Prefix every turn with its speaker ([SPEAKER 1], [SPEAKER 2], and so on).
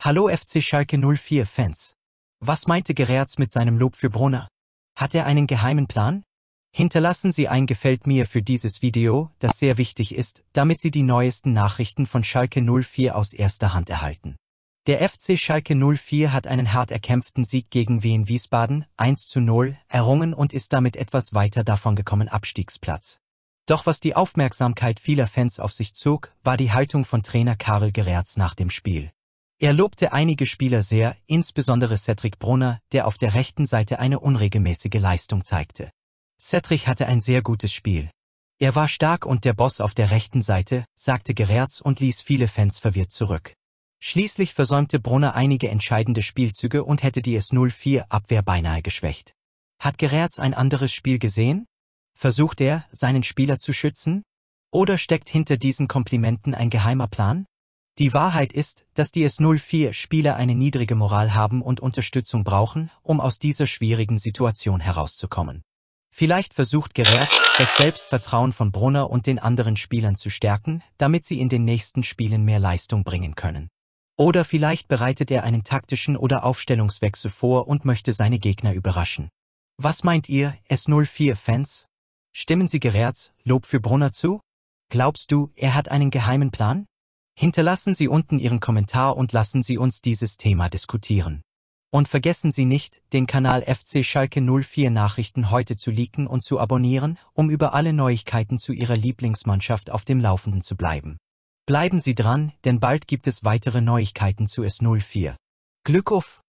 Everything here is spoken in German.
[SPEAKER 1] Hallo FC Schalke 04 Fans. Was meinte Gererz mit seinem Lob für Brunner? Hat er einen geheimen Plan? Hinterlassen Sie ein Gefällt mir für dieses Video, das sehr wichtig ist, damit Sie die neuesten Nachrichten von Schalke 04 aus erster Hand erhalten. Der FC Schalke 04 hat einen hart erkämpften Sieg gegen Wien Wiesbaden 1 zu 0 errungen und ist damit etwas weiter davon gekommen Abstiegsplatz. Doch was die Aufmerksamkeit vieler Fans auf sich zog, war die Haltung von Trainer Karel Gererz nach dem Spiel. Er lobte einige Spieler sehr, insbesondere Cedric Brunner, der auf der rechten Seite eine unregelmäßige Leistung zeigte. Cedric hatte ein sehr gutes Spiel. Er war stark und der Boss auf der rechten Seite, sagte Gererz und ließ viele Fans verwirrt zurück. Schließlich versäumte Brunner einige entscheidende Spielzüge und hätte die S04-Abwehr beinahe geschwächt. Hat Gererz ein anderes Spiel gesehen? Versucht er, seinen Spieler zu schützen? Oder steckt hinter diesen Komplimenten ein geheimer Plan? Die Wahrheit ist, dass die S04-Spieler eine niedrige Moral haben und Unterstützung brauchen, um aus dieser schwierigen Situation herauszukommen. Vielleicht versucht Gerät, das Selbstvertrauen von Brunner und den anderen Spielern zu stärken, damit sie in den nächsten Spielen mehr Leistung bringen können. Oder vielleicht bereitet er einen taktischen oder Aufstellungswechsel vor und möchte seine Gegner überraschen. Was meint ihr, S04-Fans? Stimmen Sie Gererts Lob für Brunner zu? Glaubst du, er hat einen geheimen Plan? Hinterlassen Sie unten Ihren Kommentar und lassen Sie uns dieses Thema diskutieren. Und vergessen Sie nicht, den Kanal FC Schalke 04 Nachrichten heute zu liken und zu abonnieren, um über alle Neuigkeiten zu Ihrer Lieblingsmannschaft auf dem Laufenden zu bleiben. Bleiben Sie dran, denn bald gibt es weitere Neuigkeiten zu S04. Glück auf!